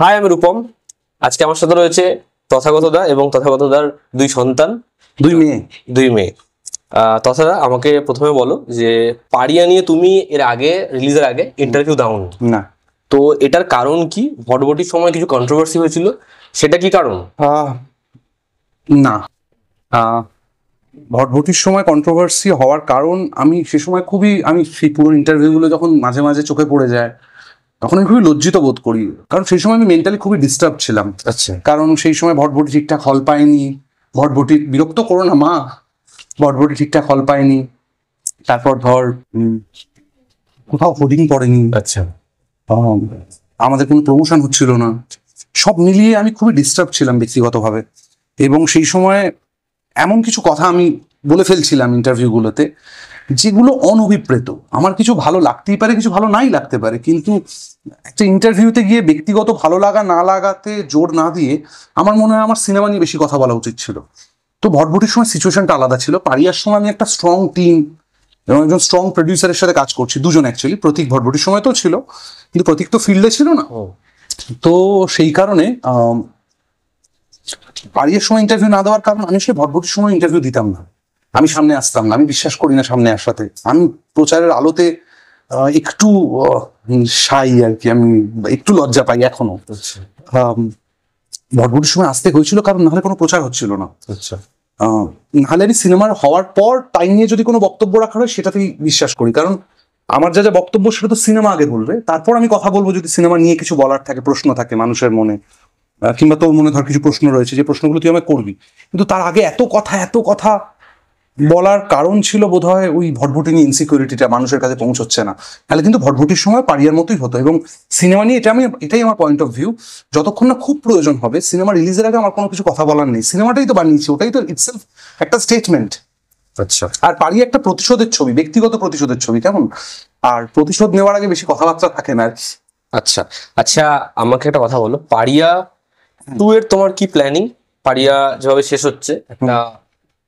High আমি রূপম আজকে আমার সাথে রয়েছে তথাগতদা এবং তথাগতদার দুই সন্তান দুই মেয়ে দুই মেয়ে তাছাড়া আমাকে প্রথমে বলো যে পাড়িয়া নিয়ে তুমি এর আগে রিলিজের আগে ইন্টারভিউ দাও না তো এটার কারণ কি ভটভটির সময় কিছু কন্ট্রোভার্সি হয়েছিল সেটা কি কারণ না ভটভটির সময় কন্ট্রোভার্সি হওয়ার কারণ আমি সে সময় খুবই আমি সেই পুরো ইন্টারভিউগুলো যখন মাঝে মাঝে চোখে পড়ে যায় তখন আমি খুবই লজ্জিত বোধ করি কারণ সেই সময় আমি মেন্টালি খুবই ডিস্টার্ব ছিলাম আচ্ছা কারণ সেই সময় ভটভটি ঠিকঠাক হল পায়নি ভটভটি বিরক্ত করো না মা ভটভটি ঠিকঠাক হল পায়নি তারপর ধর কোথাও হোর্ডিং পড়েনি আচ্ছা আমাদের কোনো প্রমোশন হচ্ছিল না সব মিলিয়ে আমি খুবই ডিস্টার্ব ছিলাম ব্যক্তিগতভাবে এবং সেই সময় এমন কিছু কথা আমি বলে ফেলছিলাম ইন্টারভিউগুলোতে যেগুলো অনভিপ্রেত আমার কিছু ভালো লাগতেই পারে কিছু ভালো নাই লাগতে পারে কিন্তু একটা ইন্টারভিউতে গিয়ে ব্যক্তিগত ভালো লাগা না লাগাতে জোর না দিয়ে আমার মনে হয় আমার সিনেমা নিয়ে বেশি কথা বলা উচিত ছিল তো ভটভটির সময় সিচুয়েশনটা আলাদা ছিল পারিয়ার সময় আমি একটা স্ট্রং টিম এবং একজন স্ট্রং প্রডিউসারের সাথে কাজ করছি দুজন অ্যাকচুয়ালি প্রতীক ভটভটির সময় তো ছিল কিন্তু প্রতীক তো ফিল্ডে ছিল না তো সেই কারণে পারিয়ার সময় ইন্টারভিউ না দেওয়ার কারণ আমি সে ভটভটির সময় ইন্টারভিউ দিতাম না আমি সামনে আসতাম না আমি বিশ্বাস করি না সামনে আসাতে আমি প্রচারের আলোতে একটু সাই আর কি আমি একটু লজ্জা পাই এখনো আচ্ছা। ভটভটির সময় আসতে হয়েছিল কারণ নাহলে কোনো প্রচার হচ্ছিল না আচ্ছা আমি সিনেমার হওয়ার পর টাইম নিয়ে যদি কোনো বক্তব্য রাখা হয় সেটাতেই বিশ্বাস করি কারণ আমার যা যা বক্তব্য সেটা তো সিনেমা আগে বলবে তারপর আমি কথা বলবো যদি সিনেমা নিয়ে কিছু বলার থাকে প্রশ্ন থাকে মানুষের মনে কিংবা তোর মনে ধর কিছু প্রশ্ন রয়েছে যে প্রশ্নগুলো তুই আমি করবি কিন্তু তার আগে এত কথা এত কথা বলার কারণ ছিল বোধহয় ওই নিয়ে ইনসিকিউরিটিটা মানুষের কাছে পৌঁছচ্ছে না তাহলে কিন্তু ভটভটির সময় পারিয়ার মতোই হতো এবং সিনেমা নিয়ে এটা আমি এটাই আমার পয়েন্ট অফ ভিউ যতক্ষণ না খুব প্রয়োজন হবে সিনেমা রিলিজের আগে আমার কোনো কিছু কথা বলার নেই সিনেমাটাই তো বানিয়েছি ওটাই তো ইটসেলফ একটা স্টেটমেন্ট আচ্ছা আর পারি একটা প্রতিশোধের ছবি ব্যক্তিগত প্রতিশোধের ছবি কেমন আর প্রতিশোধ নেওয়ার আগে বেশি কথাবার্তা থাকে না আচ্ছা আচ্ছা আমাকে একটা কথা বলো পারিয়া টু হ্যাঁ। এর তোমার কি প্ল্যানিং পারিয়া যেভাবে শেষ হচ্ছে একটা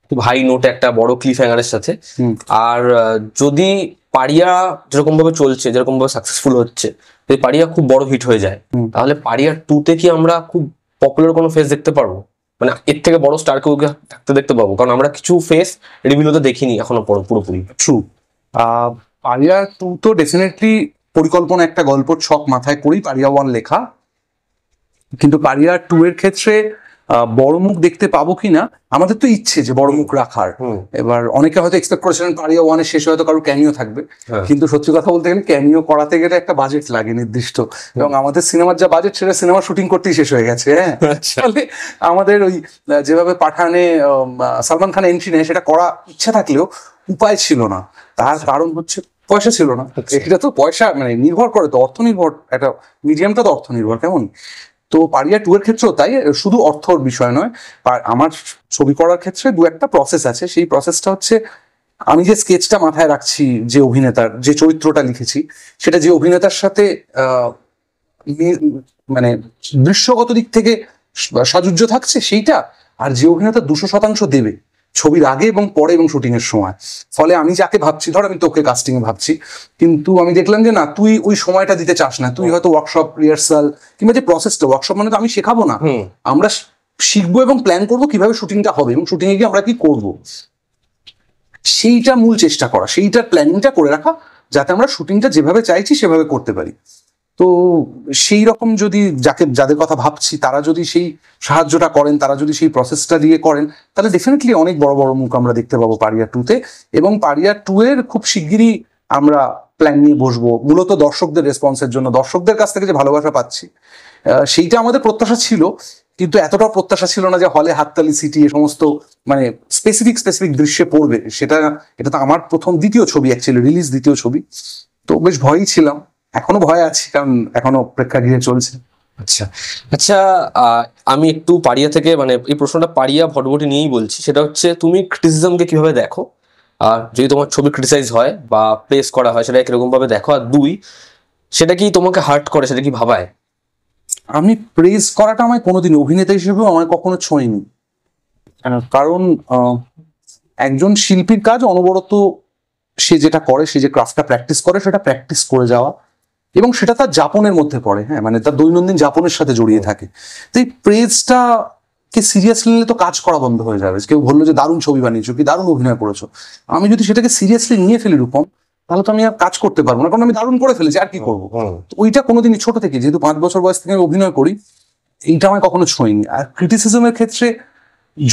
খুব হাই নোট একটা বড় ক্লিফ হ্যাঙ্গারের সাথে আর যদি পারিয়া যেরকম ভাবে চলছে যেরকম ভাবে সাকসেসফুল হচ্ছে যদি পারিয়া খুব বড় হিট হয়ে যায় তাহলে পারিয়া টু তে কি আমরা খুব পপুলার কোনো ফেস দেখতে পারবো মানে এর থেকে বড় স্টার কেউ থাকতে দেখতে পাবো কারণ আমরা কিছু ফেস তো দেখিনি এখনো পুরোপুরি ট্রু পারিয়া টু তো ডেফিনেটলি পরিকল্পনা একটা গল্প ছক মাথায় করেই পারিয়া ওয়ান লেখা কিন্তু পারিয়া টু এর ক্ষেত্রে বড় মুখ দেখতে পাবো কিনা আমাদের তো ইচ্ছে যে বড় মুখ রাখার এবার অনেকে হয়তো এক্সপেক্ট করেছিলেন পারিয়া ওয়ানের শেষ হয়তো কারো ক্যামিও থাকবে হ্যাঁ। কিন্তু সত্যি কথা বলতে গেলে ক্যামিও করাতে গেলে একটা বাজেট লাগে নির্দিষ্ট এবং আমাদের সিনেমার যা বাজেট সেটা সিনেমা শুটিং করতেই শেষ হয়ে গেছে হ্যাঁ আচ্ছা। আমাদের ওই যেভাবে পাঠানে সালমান খান এন্ট্রি নেয় সেটা করা ইচ্ছা থাকলেও উপায় ছিল না তার আচ্ছা। কারণ হচ্ছে পয়সা ছিল না আচ্ছা। এটা তো পয়সা মানে নির্ভর করে তো অর্থনির্ভর একটা মিডিয়ামটা তো অর্থনির্ভর কেমন তো পারিয়া টু এর ক্ষেত্রেও তাই শুধু অর্থর বিষয় নয় আমার ছবি করার ক্ষেত্রে দু একটা প্রসেস আছে সেই প্রসেসটা হচ্ছে আমি যে স্কেচটা মাথায় রাখছি যে অভিনেতার যে চরিত্রটা লিখেছি সেটা যে অভিনেতার সাথে মানে দৃশ্যগত দিক থেকে সাজুজ্য থাকছে সেইটা আর যে অভিনেতা দুশো শতাংশ দেবে ছবির আগে এবং পরে এবং শুটিং এর সময় ফলে আমি যাকে ভাবছি ধর আমি তোকে কাস্টিং এ ভাবছি কিন্তু আমি দেখলাম যে না তুই ওই সময়টা দিতে চাস না তুই হয়তো ওয়ার্কশপ রিহার্সাল কিংবা যে প্রসেসটা ওয়ার্কশপ মানে তো আমি শেখাবো না আমরা শিখবো এবং প্ল্যান করব কিভাবে শুটিংটা হবে এবং শুটিং এ গিয়ে আমরা কি করব সেইটা মূল চেষ্টা করা সেইটার প্ল্যানিংটা করে রাখা যাতে আমরা শুটিংটা যেভাবে চাইছি সেভাবে করতে পারি তো সেই রকম যদি যাকে যাদের কথা ভাবছি তারা যদি সেই সাহায্যটা করেন তারা যদি সেই প্রসেসটা দিয়ে করেন তাহলে ডেফিনেটলি অনেক বড় বড় মুখ আমরা দেখতে পাবো পারিয়া টুতে এবং পারিয়া টু এর খুব শিগগিরই আমরা প্ল্যান নিয়ে বসবো মূলত দর্শকদের রেসপন্সের জন্য দর্শকদের কাছ থেকে যে ভালোবাসা পাচ্ছি সেইটা আমাদের প্রত্যাশা ছিল কিন্তু এতটা প্রত্যাশা ছিল না যে হলে হাততালি সিটি এ সমস্ত মানে স্পেসিফিক স্পেসিফিক দৃশ্যে পড়বে সেটা এটা তো আমার প্রথম দ্বিতীয় ছবি অ্যাকচুয়ালি রিলিজ দ্বিতীয় ছবি তো বেশ ভয়ই ছিলাম এখনো ভয় আছে কারণ এখনো প্রেক্ষাগৃহে চলছে আচ্ছা আচ্ছা আমি একটু পাড়িয়া থেকে মানে এই প্রশ্নটা পাড়িয়া ভটভটি নিয়েই বলছি সেটা হচ্ছে তুমি ক্রিটিসিজমকে কিভাবে দেখো আর যদি তোমার ছবি ক্রিটিসাইজ হয় বা প্লেস করা হয় সেটা কিরকম ভাবে দেখো আর দুই সেটা কি তোমাকে হার্ট করে সেটা কি ভাবায় আমি প্রেস করাটা আমায় কোনোদিন অভিনেতা হিসেবেও আমায় কখনো ছোঁয়নি কারণ একজন শিল্পীর কাজ অনবরত সে যেটা করে সে যে ক্রাফটটা প্র্যাকটিস করে সেটা প্র্যাকটিস করে যাওয়া এবং সেটা তার যাপনের মধ্যে পড়ে হ্যাঁ মানে তার দৈনন্দিন যাপনের সাথে জড়িয়ে থাকে তো এই প্রেজটা কে সিরিয়াসলি নিলে তো কাজ করা বন্ধ হয়ে যাবে কেউ বললো যে দারুণ ছবি বানিয়েছো কি দারুণ অভিনয় করেছো আমি যদি সেটাকে সিরিয়াসলি নিয়ে ফেলি রূপম তাহলে তো আমি আর কাজ করতে পারবো না কারণ আমি দারুণ করে ফেলেছি আর কি করবো ওইটা কোনোদিনই ছোট থেকে যেহেতু পাঁচ বছর বয়স থেকে আমি অভিনয় করি এইটা আমায় কখনো ছোঁয়নি আর ক্রিটিসিজমের ক্ষেত্রে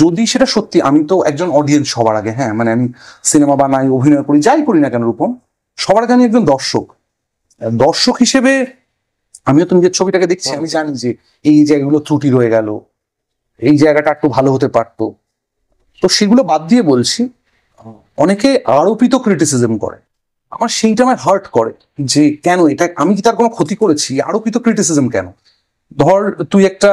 যদি সেটা সত্যি আমি তো একজন অডিয়েন্স সবার আগে হ্যাঁ মানে আমি সিনেমা বানাই অভিনয় করি যাই করি না কেন রূপম সবার আগে আমি একজন দর্শক দর্শক হিসেবে আমিও তো নিজের ছবিটাকে দেখছি হ্যাঁ। আমি জানি যে এই জায়গাগুলো ত্রুটি রয়ে গেল এই জায়গাটা একটু ভালো হতে পারতো তো সেগুলো বাদ দিয়ে বলছি অনেকে আরোপিত ক্রিটিসিজম করে আমার সেইটা আমার হার্ট করে যে কেন এটা আমি কি তার কোনো ক্ষতি করেছি আরোপিত ক্রিটিসিজম কেন ধর তুই একটা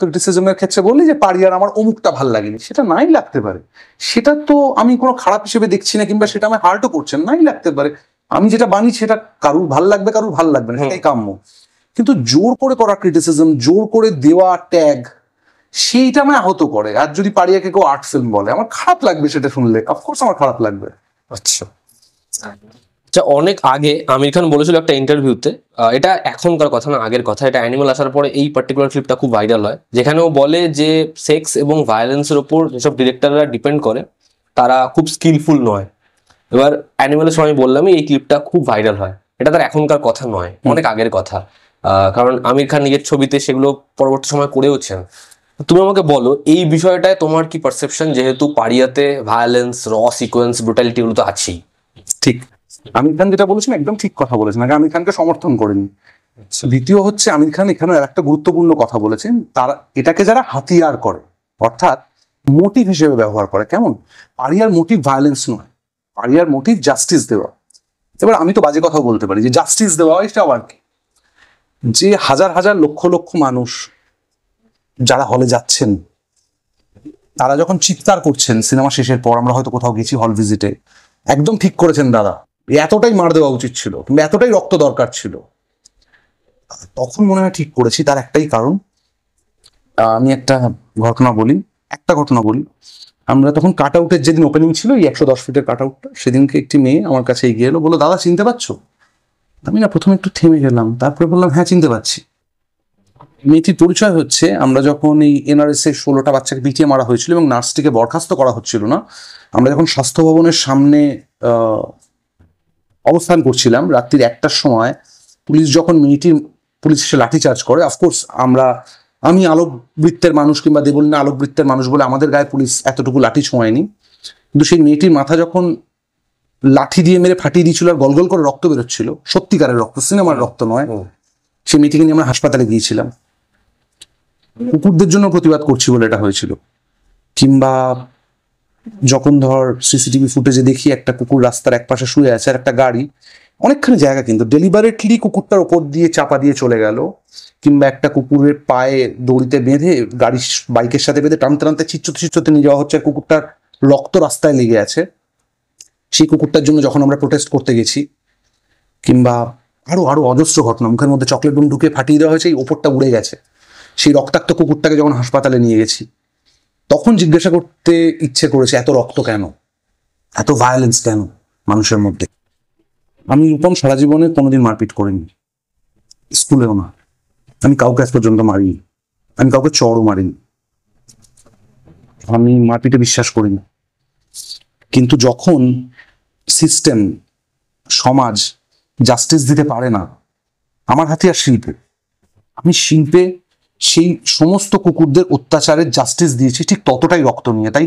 ক্রিটিসিজমের ক্ষেত্রে বললি যে পারিয়ার আমার অমুকটা ভাল লাগেনি সেটা নাই লাগতে পারে সেটা তো আমি কোনো খারাপ হিসেবে দেখছি না কিংবা সেটা আমার হার্টও করছে নাই লাগতে পারে আমি যেটা বানি সেটা কারুর ভাল লাগবে কারুর ভাল লাগবে না সেটাই কাম্য কিন্তু জোর করে করা ক্রিটিসিজম জোর করে দেওয়া ট্যাগ সেইটা আমায় আহত করে আর যদি পারিয়াকে কেউ আর্ট ফিল্ম বলে আমার খারাপ লাগবে সেটা শুনলে অফকোর্স আমার খারাপ লাগবে আচ্ছা আচ্ছা অনেক আগে আমির খান বলেছিল একটা ইন্টারভিউতে এটা এখনকার কথা না আগের কথা এটা অ্যানিমাল আসার পরে এই পার্টিকুলার ক্লিপটা খুব ভাইরাল হয় যেখানে ও বলে যে সেক্স এবং ভায়োলেন্সের ওপর যেসব ডিরেক্টররা ডিপেন্ড করে তারা খুব স্কিলফুল নয় এবার অ্যানিমেলের সময় বললামই এই ক্লিপটা খুব ভাইরাল হয় এটা তার এখনকার কথা নয় অনেক আগের কথা কারণ আমির খান নিজের ছবিতে সেগুলো পরবর্তী সময় করেওছেন তুমি আমাকে বলো এই বিষয়টায় তোমার কি পারসেপশন যেহেতু পাড়িয়াতে ভায়োলেন্স র সিকোয়েন্স ব্রুটালিটি গুলো তো আছেই ঠিক আমির খান যেটা বলেছেন একদম ঠিক কথা বলেছেন আগে আমির খানকে সমর্থন করেনি আচ্ছা। দ্বিতীয় হচ্ছে আমির খান এখানে একটা গুরুত্বপূর্ণ কথা বলেছেন তারা এটাকে যারা হাতিয়ার করে অর্থাৎ মোটিভ হিসেবে ব্যবহার করে কেমন পারিয়ার মোটিভ ভায়োলেন্স নয় আরিয়ার মোটিভ জাস্টিস দেওয়া এবার আমি তো বাজে কথাও বলতে পারি যে জাস্টিস দেওয়া হয় সেটা আবার কি যে হাজার হাজার লক্ষ লক্ষ মানুষ যারা হলে যাচ্ছেন তারা যখন চিৎকার করছেন সিনেমা শেষের পর আমরা হয়তো কোথাও গেছি হল ভিজিটে একদম ঠিক করেছেন দাদা এতটাই মার দেওয়া উচিত ছিল কিংবা এতটাই রক্ত দরকার ছিল তখন মনে হয় ঠিক করেছি তার একটাই কারণ আমি একটা ঘটনা বলি একটা ঘটনা বলি আমরা তখন কাট আউটের যেদিন ওপেনিং ছিল এই একশো দশ ফিটের কাট আউটটা সেদিনকে একটি মেয়ে আমার কাছে এগিয়ে এলো বলো দাদা চিনতে পারছো আমি না প্রথমে একটু থেমে গেলাম তারপরে বললাম হ্যাঁ চিনতে পারছি মেয়েটির পরিচয় হচ্ছে আমরা যখন এই এনআরএস এর ষোলোটা বাচ্চাকে পিটিয়ে মারা হয়েছিল এবং নার্সটিকে বরখাস্ত করা হচ্ছিল না আমরা যখন স্বাস্থ্য ভবনের সামনে অবস্থান করছিলাম রাত্রির একটার সময় পুলিশ যখন মেয়েটির পুলিশ এসে লাঠিচার্জ করে অফকোর্স আমরা আমি আলোকবৃত্তের মানুষ কিংবা না আলোকবৃত্তের মানুষ বলে আমাদের গায়ে পুলিশ এতটুকু লাঠি ছোঁয়নি কিন্তু সেই মেয়েটির মাথা যখন লাঠি দিয়ে মেরে ফাটিয়ে দিয়েছিল আর গলগল করে রক্ত বেরোচ্ছিল সত্যিকারের রক্ত সিনেমার রক্ত নয় সে মেয়েটিকে নিয়ে আমরা হাসপাতালে গিয়েছিলাম কুকুরদের জন্য প্রতিবাদ করছি বলে এটা হয়েছিল কিংবা যখন ধর সিসিটিভি ফুটেজে দেখি একটা কুকুর রাস্তার এক পাশে শুয়ে আছে আর একটা গাড়ি অনেকখানি জায়গা কিন্তু ডেলিভারেটলি কুকুরটার ওপর দিয়ে চাপা দিয়ে চলে গেল কিংবা একটা কুকুরের পায়ে দড়িতে বেঁধে গাড়ির বাইকের সাথে বেঁধে টানতে টানতে চিচ্ছতে চিচ্ছতে নিয়ে যাওয়া হচ্ছে কুকুরটার রক্ত রাস্তায় লেগে আছে সেই কুকুরটার জন্য যখন আমরা প্রোটেস্ট করতে গেছি কিংবা আরও আরও অজস্র ঘটনা মুখের মধ্যে চকলেট বুম ঢুকে ফাটিয়ে দেওয়া হয়েছে এই ওপরটা উড়ে গেছে সেই রক্তাক্ত কুকুরটাকে যখন হাসপাতালে নিয়ে গেছি তখন জিজ্ঞাসা করতে ইচ্ছে করেছে এত রক্ত কেন এত ভায়োলেন্স কেন মানুষের মধ্যে আমি রূপম সারা জীবনে কোনোদিন মারপিট করিনি স্কুলেও না আমি কাউকে আজ পর্যন্ত মারিনি আমি কাউকে চড়ও মারিনি আমি মারপিটে বিশ্বাস করি না কিন্তু যখন সিস্টেম সমাজ জাস্টিস দিতে পারে না আমার হাতে আর শিল্পে আমি শিল্পে সেই সমস্ত কুকুরদের অত্যাচারের জাস্টিস দিয়েছি ঠিক ততটাই রক্ত নিয়ে তাই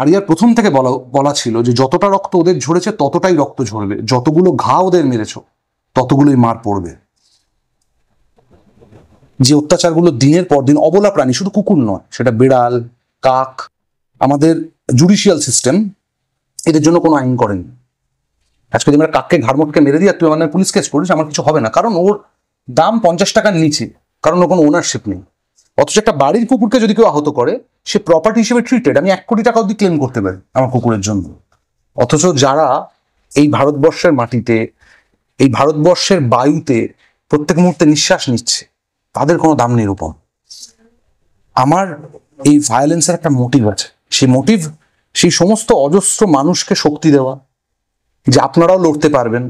আরিয়ার প্রথম থেকে বলা বলা ছিল যে যতটা রক্ত ওদের ঝরেছে ততটাই রক্ত ঝরবে যতগুলো ঘা ওদের মেরেছ ততগুলোই মার পড়বে যে অত্যাচারগুলো দিনের পর দিন অবলা প্রাণী শুধু কুকুর নয় সেটা বিড়াল কাক আমাদের জুডিশিয়াল সিস্টেম এদের জন্য কোনো আইন করেন আজকে তুমি কাককে ঘাড়মটকে মেরে দিয়ে তুই আমার পুলিশ কেস করিস আমার কিছু হবে না কারণ ওর দাম পঞ্চাশ টাকার নিচে কারণ ওর কোনো ওনারশিপ নেই অথচ একটা বাড়ির কুকুরকে যদি কেউ আহত করে সে প্রপার্টি হিসেবে ট্রিটেড আমি এক কোটি টাকা অব্দি ক্লেম করতে পারি আমার কুকুরের জন্য অথচ যারা এই ভারতবর্ষের মাটিতে এই ভারতবর্ষের বায়ুতে প্রত্যেক মুহূর্তে নিঃশ্বাস নিচ্ছে তাদের কোনো দাম নিরূপম আমার এই ভায়োলেন্সের একটা মোটিভ আছে সেই মোটিভ সেই সমস্ত অজস্র মানুষকে শক্তি দেওয়া যে আপনারাও লড়তে পারবেন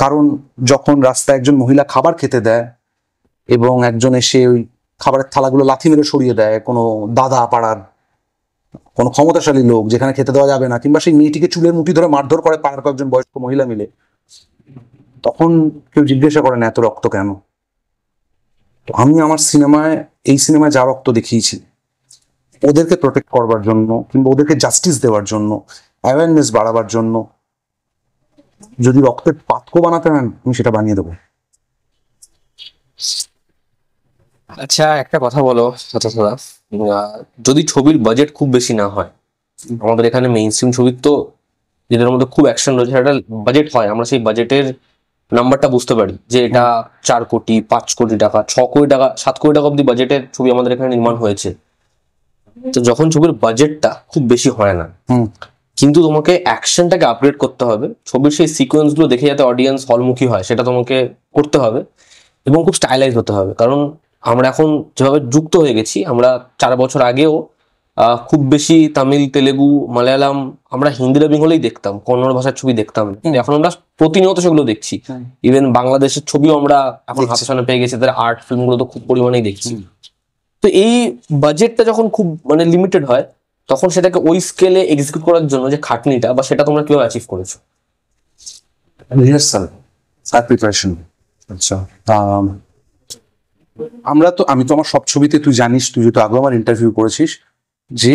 কারণ যখন রাস্তায় একজন মহিলা খাবার খেতে দেয় এবং একজন এসে ওই খাবারের থালাগুলো লাথি মেরে সরিয়ে দেয় কোনো দাদা পাড়ার কোনো ক্ষমতাশালী লোক যেখানে খেতে দেওয়া যাবে না কিংবা সেই মেয়েটিকে চুলের মুঠি ধরে মারধর করে পাড়ার কয়েকজন বয়স্ক মহিলা মিলে তখন কেউ জিজ্ঞাসা করে না এত রক্ত কেন তো আমি আমার সিনেমায় এই সিনেমায় যা রক্ত দেখিয়েছি ওদেরকে প্রোটেক্ট করবার জন্য কিংবা ওদেরকে জাস্টিস দেওয়ার জন্য অ্যাওয়ারনেস বাড়াবার জন্য যদি রক্তের পাতকো বানাতে নেন আমি সেটা বানিয়ে দেবো আচ্ছা একটা কথা বলো যদি ছবির বাজেট খুব বেশি না হয় আমাদের এখানে মেইন স্ট্রিম ছবির তো যেদের মধ্যে খুব অ্যাকশন রয়েছে একটা বাজেট হয় আমরা সেই বাজেটের নাম্বারটা বুঝতে পারি যে এটা চার কোটি পাঁচ কোটি টাকা ছ কোটি টাকা সাত কোটি টাকা অব্দি বাজেটের ছবি আমাদের এখানে নির্মাণ হয়েছে তো যখন ছবির বাজেটটা খুব বেশি হয় না কিন্তু তোমাকে অ্যাকশনটাকে আপগ্রেড করতে হবে ছবির সেই সিকোয়েন্সগুলো দেখে যাতে অডিয়েন্স হলমুখী হয় সেটা তোমাকে করতে হবে এবং খুব স্টাইলাইজ হতে হবে কারণ আমরা এখন যেভাবে যুক্ত হয়ে গেছি আমরা চার বছর আগেও খুব বেশি তামিল তেলেগু মালায়ালাম আমরা হিন্দি ডাবিং হলেই দেখতাম কন্নড় ভাষার ছবি দেখতাম এখন আমরা প্রতিনিয়ত সেগুলো দেখছি ইভেন বাংলাদেশের ছবিও আমরা এখন হাতে সামনে পেয়ে গেছি তারা আর্ট ফিল্মগুলো তো খুব পরিমাণেই দেখছি তো এই বাজেটটা যখন খুব মানে লিমিটেড হয় তখন সেটাকে ওই স্কেলে এক্সিকিউট করার জন্য যে খাটনিটা বা সেটা তোমরা কিভাবে অ্যাচিভ করেছো রিহার্সাল প্রিপারেশন আচ্ছা আমরা তো আমি তো আমার সব ছবিতে তুই জানিস তুই যেহেতু আগেও আমার ইন্টারভিউ করেছিস যে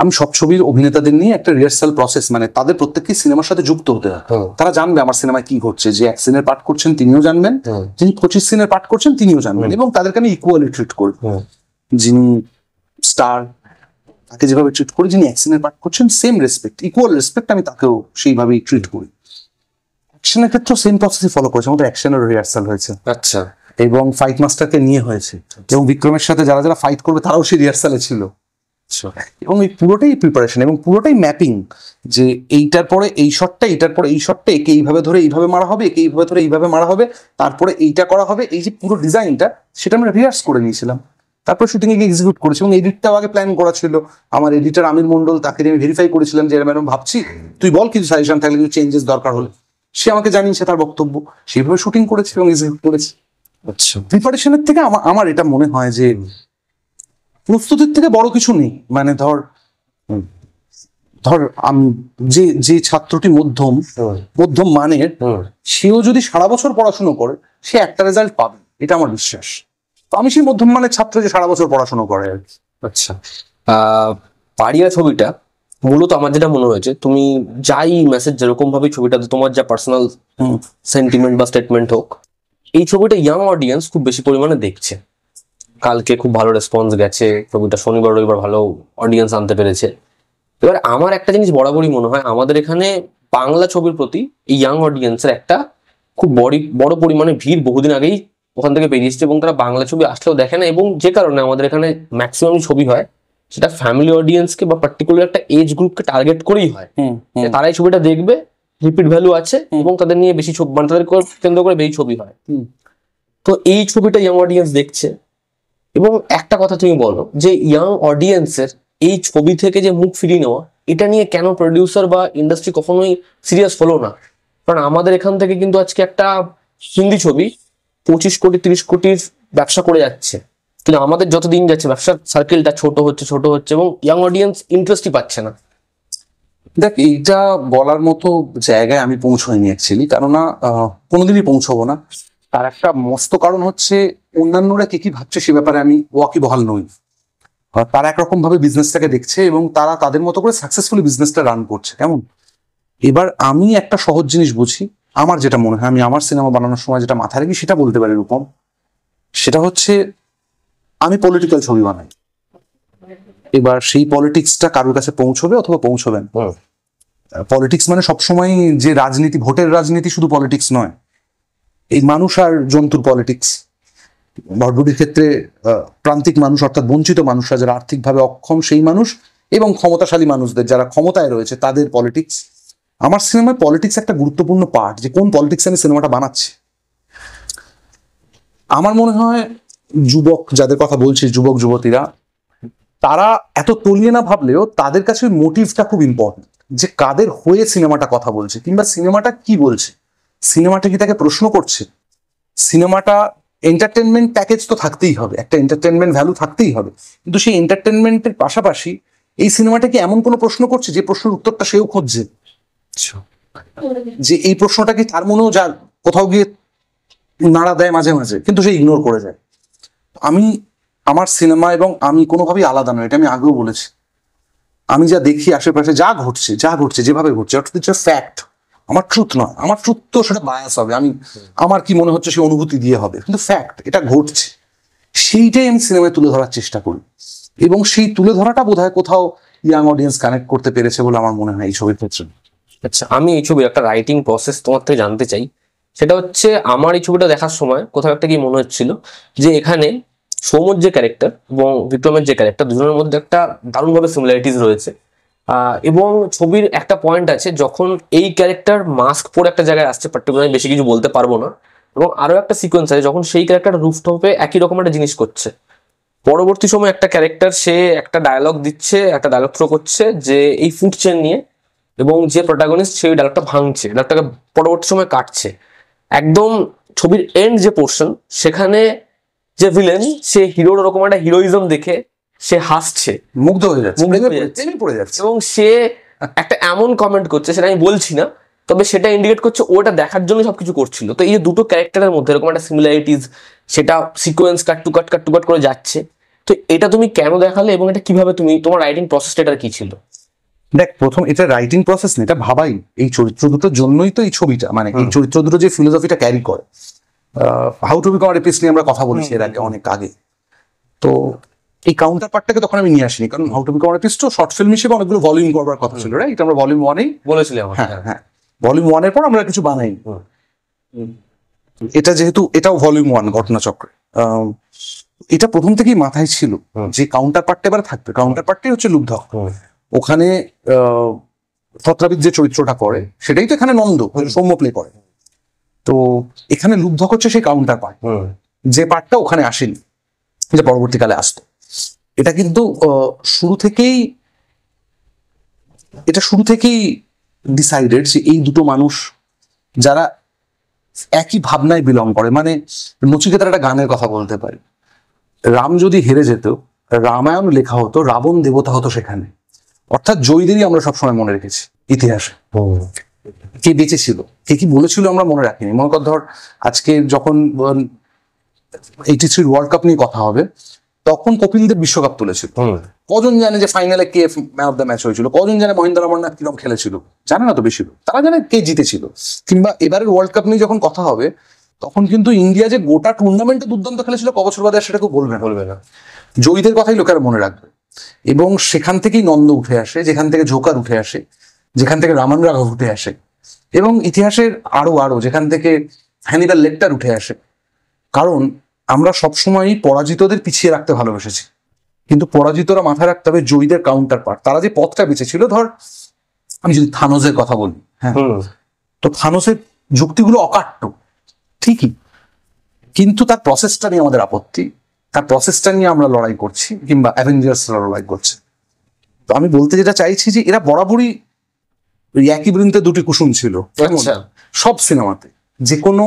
আমি সব ছবির অভিনেতাদের নিয়ে একটা রিহার্সাল প্রসেস মানে তাদের প্রত্যেককে সিনেমার সাথে যুক্ত হতে হয় হ্যাঁ। তারা জানবে আমার সিনেমায় কি ঘটছে যে এক সিনের পাঠ করছেন তিনিও জানবেন হ্যাঁ। যিনি পঁচিশ সিনের পাঠ করছেন তিনিও জানবেন এবং তাদেরকে আমি ইকুয়ালি ট্রিট করি হ্যাঁ। যিনি স্টার তাকে যেভাবে ট্রিট করি যিনি এক সিনের পাঠ করছেন সেম রেসপেক্ট ইকুয়াল রেসপেক্ট আমি তাকেও সেইভাবেই ট্রিট করি অ্যাকশনের ক্ষেত্রেও সেম প্রসেসই ফলো করেছে আমাদের অ্যাকশনের রিহার্সাল হয়েছে আচ্ছা এবং ফাইট মাস্টারকে নিয়ে হয়েছে আচ্ছা। এবং বিক্রমের সাথে যারা যারা ফাইট করবে তারাও সেই রিহার্সালে ছিল আচ্ছা। এবং এই পুরোটাই প্রিপারেশন এবং পুরোটাই ম্যাপিং যে এইটার পরে এই শটটা এইটার পরে এই শটটা একে এইভাবে ধরে এইভাবে মারা হবে একে এইভাবে ধরে এইভাবে মারা হবে তারপরে এইটা করা হবে এই যে পুরো ডিজাইনটা সেটা আমরা রিহার্স করে নিয়েছিলাম তারপর শুটিং এ এক্সিকিউট করেছি এবং এডিটটাও আগে প্ল্যান করা ছিল আমার এডিটার আমির মন্ডল তাকে আমি ভেরিফাই করেছিলাম যে ম্যাডাম ভাবছি তুই বল কিছু সাজেশন থাকলে কিছু চেঞ্জেস দরকার হলে সে আমাকে জানিয়েছে তার বক্তব্য সেভাবে শুটিং করেছে এবং এক্সিকিউট করেছে আচ্ছা প্রিপারেশনের থেকে আমার এটা মনে হয় যে প্রস্তুতির থেকে বড় কিছু নেই মানে ধর ধর আমি যে যে ছাত্রটি মধ্যম মধ্যম মানের সেও যদি সারা বছর পড়াশুনো করে সে একটা রেজাল্ট পাবে এটা আমার বিশ্বাস তো আমি সেই মধ্যম মানের ছাত্র যে সারা বছর পড়াশুনো করে আচ্ছা আহ পারিয়া ছবিটা মূলত আমার যেটা মনে হয়েছে তুমি যাই মেসেজ যেরকম ভাবে ছবিটাতে তোমার যা পার্সোনাল সেন্টিমেন্ট বা স্টেটমেন্ট হোক এই ছবিটা ইয়াং অডিয়েন্স খুব বেশি পরিমাণে দেখছে কালকে খুব ভালো রেসপন্স গেছে ছবিটা শনিবার রবিবার ভালো অডিয়েন্স আনতে পেরেছে এবার আমার একটা জিনিস বরাবরই মনে হয় আমাদের এখানে বাংলা ছবির প্রতি এই ইয়াং অডিয়েন্সের একটা খুব বড় বড় পরিমাণে ভিড় বহুদিন আগেই ওখান থেকে বেরিয়েছে এবং তারা বাংলা ছবি আসলেও দেখে না এবং যে কারণে আমাদের এখানে ম্যাক্সিমাম ছবি হয় সেটা ফ্যামিলি অডিয়েন্সকে বা পার্টিকুলার একটা এজ গ্রুপকে টার্গেট করেই হয় তারাই ছবিটা দেখবে রিপিট ভ্যালু আছে এবং তাদের নিয়ে বেশি ছবি মানে তাদের কেন্দ্র করে বেশি ছবি হয় তো এই ছবিটা ইয়াং অডিয়েন্স দেখছে এবং একটা কথা তুমি বলো যে ইয়াং অডিয়েন্সের এই ছবি থেকে যে মুখ ফিরিয়ে নেওয়া এটা নিয়ে কেন প্রডিউসার বা ইন্ডাস্ট্রি কখনোই সিরিয়াস হলো না কারণ আমাদের এখান থেকে কিন্তু আজকে একটা হিন্দি ছবি পঁচিশ কোটি তিরিশ কোটির ব্যবসা করে যাচ্ছে কিন্তু আমাদের যত দিন যাচ্ছে ব্যবসার সার্কেলটা ছোট হচ্ছে ছোট হচ্ছে এবং ইয়াং অডিয়েন্স ইন্টারেস্টই পাচ্ছে না দেখ এইটা বলার মতো জায়গায় আমি পৌঁছাইনি অ্যাকচুয়ালি কেননা কোনোদিনই পৌঁছবো না তার একটা মস্ত কারণ হচ্ছে অন্যান্যরা কে কি ভাবছে সে ব্যাপারে আমি ওয়াকিবহাল নই তারা একরকম ভাবে বিজনেসটাকে দেখছে এবং তারা তাদের মতো করে সাকসেসফুলি বিজনেসটা রান করছে কেমন এবার আমি একটা সহজ জিনিস বুঝি আমার যেটা মনে হয় আমি আমার সিনেমা বানানোর সময় যেটা মাথায় রাখি সেটা বলতে পারি রূপম সেটা হচ্ছে আমি পলিটিক্যাল ছবি বানাই এবার সেই পলিটিক্সটা কারোর কাছে পৌঁছবে অথবা পৌঁছবেন পলিটিক্স মানে সবসময় যে রাজনীতি ভোটের রাজনীতি শুধু পলিটিক্স নয় এই মানুষ আর জন্তুর পলিটিক্স ভটভুটির ক্ষেত্রে প্রান্তিক মানুষ অর্থাৎ বঞ্চিত মানুষরা যারা আর্থিকভাবে অক্ষম সেই মানুষ এবং ক্ষমতাশালী মানুষদের যারা ক্ষমতায় রয়েছে তাদের পলিটিক্স আমার সিনেমায় পলিটিক্স একটা গুরুত্বপূর্ণ পার্ট যে কোন পলিটিক্স আমি সিনেমাটা বানাচ্ছি আমার মনে হয় যুবক যাদের কথা বলছি যুবক যুবতীরা তারা এত তলিয়ে না ভাবলেও তাদের কাছে মোটিভটা খুব ইম্পর্টেন্ট যে কাদের হয়ে সিনেমাটা কথা বলছে কিংবা সিনেমাটা কি বলছে সিনেমাটা কি তাকে প্রশ্ন করছে সিনেমাটা এন্টারটেনমেন্ট প্যাকেজ তো থাকতেই হবে একটা এন্টারটেনমেন্ট ভ্যালু থাকতেই হবে কিন্তু সেই এন্টারটেনমেন্টের পাশাপাশি এই সিনেমাটা কি এমন কোনো প্রশ্ন করছে যে প্রশ্নের উত্তরটা সেও খুঁজছে আচ্ছা। যে এই প্রশ্নটা কি তার মনেও যা কোথাও গিয়ে নাড়া দেয় মাঝে মাঝে কিন্তু সে ইগনোর করে যায় আমি আমার সিনেমা এবং আমি কোনোভাবেই আলাদা নয় এটা আমি আগেও বলেছি আমি যা দেখি আশেপাশে যা ঘটছে যা ঘটছে যেভাবে ঘটছে অর্থাৎ হচ্ছে ফ্যাক্ট আমার ট্রুথ নয় আমার ট্রুথ তো সেটা বায়াস হবে আমি আমার কি মনে হচ্ছে সেই অনুভূতি দিয়ে হবে কিন্তু ফ্যাক্ট এটা ঘটছে সেইটাই আমি সিনেমায় তুলে ধরার চেষ্টা করি এবং সেই তুলে ধরাটা বোধ কোথাও ইয়াং অডিয়েন্স কানেক্ট করতে পেরেছে বলে আমার মনে হয় এই ছবির ক্ষেত্রে আচ্ছা আমি এই ছবির একটা রাইটিং প্রসেস তোমার থেকে জানতে চাই সেটা হচ্ছে আমার এই ছবিটা দেখার সময় কোথাও একটা কি মনে হচ্ছিল যে এখানে সৌমর যে ক্যারেক্টার এবং বিক্রমের যে ক্যারেক্টার দুজনের মধ্যে একটা দারুণভাবে সিমিলারিটিস রয়েছে এবং ছবির একটা পয়েন্ট আছে যখন এই ক্যারেক্টার মাস্ক পরে একটা জায়গায় আসছে পার্টিকুলার আমি বেশি কিছু বলতে পারবো না এবং আরও একটা সিকোয়েন্স আছে যখন সেই ক্যারেক্টার রুফটপে একই রকম একটা জিনিস করছে পরবর্তী সময় একটা ক্যারেক্টার সে একটা ডায়লগ দিচ্ছে একটা ডায়লগ থ্রো করছে যে এই ফুড চেন নিয়ে এবং যে প্রোটাগনিস্ট সেই ডায়লগটা ভাঙছে ডায়লগটাকে পরবর্তী সময় কাটছে একদম ছবির এন্ড যে পোর্শন সেখানে যে ভিলেন সে হিরোর ওরকম একটা হিরোইজম দেখে সে হাসছে মুগ্ধ হয়ে যাচ্ছে মুগ্ধ পড়ে যাচ্ছে এবং সে একটা এমন কমেন্ট করছে সেটা আমি বলছি না তবে সেটা ইন্ডিকেট করছে ওটা দেখার জন্য সবকিছু করছিল তো এই যে দুটো ক্যারেক্টারের মধ্যে এরকম একটা সিমিলারিটিস সেটা sequence cut to cut cut to cut করে যাচ্ছে তো এটা তুমি কেন দেখালে এবং এটা কিভাবে তুমি তোমার রাইটিং প্রসেস এটার কি ছিল দেখ প্রথম এটা রাইটিং প্রসেস না এটা ভাবাই এই চরিত্র দুটোর জন্যই তো এই ছবিটা মানে এই চরিত্র দুটো যে ফিলোসফিটা ক্যারি করে হাউ টু বিকাম রেপিস নিয়ে আমরা কথা বলেছি এর আগে অনেক আগে তো এই কাউন্টার পার্টটাকে তখন আমি নিয়ে আসিনি কারণ হাউ টু বিকাম রেপিস তো শর্ট ফিল্ম হিসেবে অনেকগুলো ভলিউম করবার কথা ছিল রাইট আমরা ভলিউম ওয়ানেই বলেছিলাম হ্যাঁ হ্যাঁ ভলিউম হ্যাঁ। ওয়ানের পর আমরা কিছু বানাইনি এটা যেহেতু এটাও ভলিউম ওয়ান ঘটনাচক্রে এটা প্রথম থেকেই মাথায় ছিল যে কাউন্টার পার্টটা এবার থাকবে কাউন্টার পার্টটাই হচ্ছে লুব্ধক ওখানে ছত্রাবিদ যে চরিত্রটা করে সেটাই তো এখানে নন্দ সৌম্য প্লে করে তো এখানে লুব্ধ হচ্ছে সেই কাউন্টার পার্ট যে পার্টটা ওখানে আসেনি যে পরবর্তীকালে আসতো এটা কিন্তু শুরু থেকেই এটা শুরু থেকেই ডিসাইডেড যে এই দুটো মানুষ যারা একই ভাবনায় বিলং করে মানে নচিকেতার একটা গানের কথা বলতে পারি রাম যদি হেরে যেত রামায়ণ লেখা হতো রাবণ দেবতা হতো সেখানে অর্থাৎ জৈদেরই আমরা সবসময় মনে রেখেছি ইতিহাসে কে বেঁচে ছিল কে কি বলেছিল আমরা মনে রাখিনি মনে কর ধর আজকে যখন এইটি থ্রি ওয়ার্ল্ড কাপ নিয়ে কথা হবে তখন কপিল দেব বিশ্বকাপ তুলেছিল কজন জানে যে ফাইনালে কে ম্যান অফ দ্য ম্যাচ হয়েছিল কজন জানে মহিন্দ্র অমরনাথ কিরম খেলেছিল জানে না তো বেশি তারা জানে কে জিতেছিল কিংবা এবারের ওয়ার্ল্ড কাপ নিয়ে যখন কথা হবে তখন কিন্তু ইন্ডিয়া যে গোটা টুর্নামেন্টে দুর্দান্ত খেলেছিল ক বছর বাদে সেটা কেউ বলবে বলবে না জয়ীদের কথাই লোকের মনে রাখবে এবং সেখান থেকেই নন্দ উঠে আসে যেখান থেকে জোকার উঠে আসে যেখান থেকে রামান রাঘব উঠে আসে এবং ইতিহাসের আরও আরও যেখান থেকে হ্যানিবাল লেকটার উঠে আসে কারণ আমরা সবসময়ই পরাজিতদের পিছিয়ে রাখতে ভালোবেসেছি কিন্তু পরাজিতরা মাথায় রাখতে হবে জয়ীদের কাউন্টার পার্ট তারা যে পথটা ছিল ধর আমি যদি থানোসের কথা বলি হ্যাঁ তো থানোসের যুক্তিগুলো অকাট্য ঠিকই কিন্তু তার প্রসেসটা নিয়ে আমাদের আপত্তি তার প্রসেসটা নিয়ে আমরা লড়াই করছি কিংবা অ্যাভেঞ্জার্সরা লড়াই করছে তো আমি বলতে যেটা চাইছি যে এরা বরাবরই ওই একই বৃন্তে দুটি কুসুম ছিল আচ্ছা। সব সিনেমাতে যে কোনো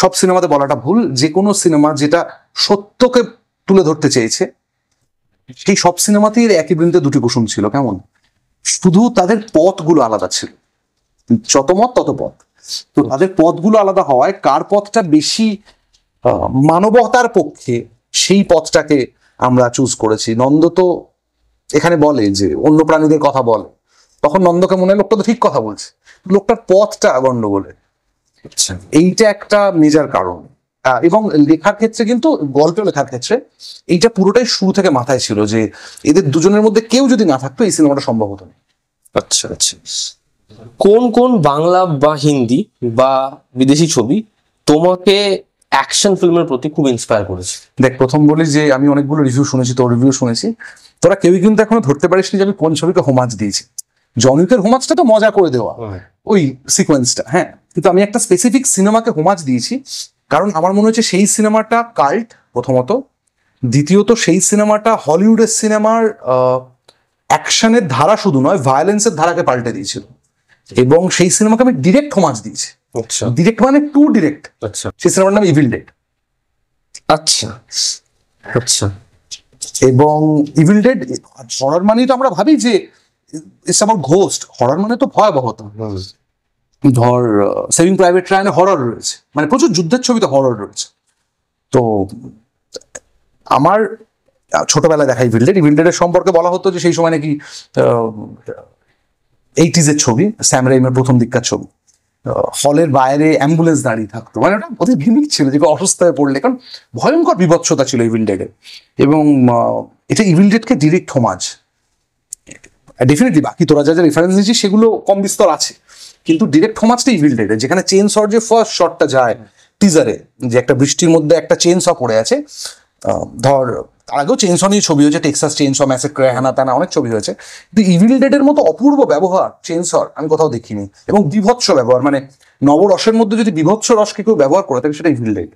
সব সিনেমাতে বলাটা ভুল যে কোনো সিনেমা যেটা সত্যকে তুলে ধরতে চেয়েছে সেই সব সিনেমাতেই একই বৃন্তে দুটি কুসুম ছিল কেমন শুধু তাদের পথগুলো আলাদা ছিল যত মত তত পথ তো তাদের পথগুলো আলাদা হওয়ায় কার পথটা বেশি মানবতার পক্ষে সেই পথটাকে আমরা চুজ করেছি নন্দ তো এখানে বলে যে অন্য প্রাণীদের কথা বলে তখন নন্দকে মনে লোকটা তো ঠিক কথা বলছে লোকটার পথটা গন্ডগোলের আচ্ছা। এইটা একটা মেজার কারণ এবং লেখার ক্ষেত্রে কিন্তু গল্প লেখার ক্ষেত্রে এইটা পুরোটাই শুরু থেকে মাথায় ছিল যে এদের দুজনের মধ্যে কেউ যদি না থাকতো এই সিনেমাটা সম্ভব হতো না আচ্ছা আচ্ছা কোন কোন বাংলা বা হিন্দি বা বিদেশি ছবি তোমাকে অ্যাকশন ফিল্মের প্রতি খুব ইন্সপায়ার করেছে দেখ প্রথম বলি যে আমি অনেকগুলো রিভিউ শুনেছি তোর রিভিউ শুনেছি তোরা কেউই কিন্তু এখনো ধরতে পারিস নি যে আমি কোন ছবিকে হোমাজ দিয়েছি জন উইকের হোমাজটা তো মজা করে দেওয়া ওই সিকোয়েন্সটা হ্যাঁ কিন্তু আমি একটা স্পেসিফিক সিনেমাকে হোমাজ দিয়েছি কারণ আমার মনে হচ্ছে সেই সিনেমাটা কাল্ট প্রথমত দ্বিতীয়ত সেই সিনেমাটা হলিউডের সিনেমার অ্যাকশনের ধারা শুধু নয় ভায়োলেন্সের ধারাকে পাল্টে দিয়েছিল এবং সেই সিনেমাকে আমি ডিরেক্ট হোমাজ দিয়েছি আচ্ছা ডিরেক্ট মানে টু ডিরেক্ট আচ্ছা সেই সিনেমার নাম ইভিল ডেড আচ্ছা আচ্ছা এবং ইভিল ডেড হরর মানেই তো আমরা ভাবি যে ইটস আমার ঘোস্ট হরর মানে তো ভয়াবহতা ধর সেভিং প্রাইভেট রায়নে হরর রয়েছে মানে প্রচুর যুদ্ধের ছবিতে হরর রয়েছে তো আমার ছোটবেলায় দেখাই ভিল্ডেড ভিল্ডেডের সম্পর্কে বলা হতো যে সেই সময় নাকি এইটিজের ছবি স্যাম প্রথম দিককার ছবি হলের বাইরে অ্যাম্বুলেন্স দাঁড়িয়ে থাকতো মানে ওটা ওদের ভিমিক ছিল যে অসুস্থ হয়ে পড়লে কারণ ভয়ঙ্কর বিভৎসতা ছিল ইভিল ডেডের এবং এটা ইভিল ডেডকে ডিরেক্ট হোমাজ ডেফিনেটলি বাকি তোরা যা যা রেফারেন্স দিয়েছিস সেগুলো কম বিস্তর আছে কিন্তু ডিরেক্ট হোমাজটাই বিল্ডেড যেখানে চেন শট যে ফার্স্ট শটটা যায় টিজারে যে একটা বৃষ্টির মধ্যে একটা চেন শ পড়ে আছে ধর তার আগেও চেন শ নিয়ে ছবি হয়েছে টেক্সাস চেন শ ম্যাসেক্রে হ্যানা তানা অনেক ছবি হয়েছে কিন্তু ইভিল ডেডের মতো অপূর্ব ব্যবহার চেন শর আমি কোথাও দেখিনি এবং বিভৎস ব্যবহার মানে নবরসের মধ্যে যদি বিভৎস রসকে কেউ ব্যবহার করে থাকে সেটা ইভিল ডেড